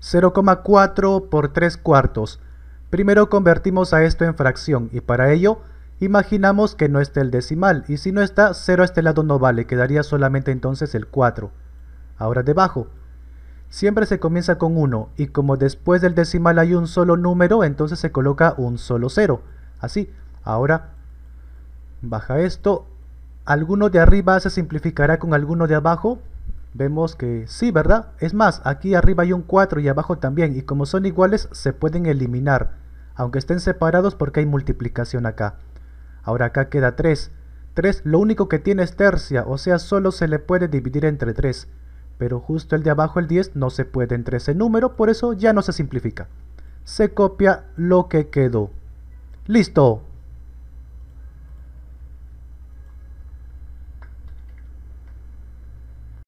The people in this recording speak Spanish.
0,4 por 3 cuartos. Primero convertimos a esto en fracción y para ello imaginamos que no esté el decimal y si no está 0 a este lado no vale, quedaría solamente entonces el 4. Ahora debajo. Siempre se comienza con 1 y como después del decimal hay un solo número entonces se coloca un solo 0. Así, ahora baja esto. Alguno de arriba se simplificará con alguno de abajo Vemos que sí, ¿verdad? Es más, aquí arriba hay un 4 y abajo también, y como son iguales se pueden eliminar, aunque estén separados porque hay multiplicación acá. Ahora acá queda 3. 3 lo único que tiene es tercia, o sea solo se le puede dividir entre 3. Pero justo el de abajo, el 10, no se puede entre ese número, por eso ya no se simplifica. Se copia lo que quedó. ¡Listo!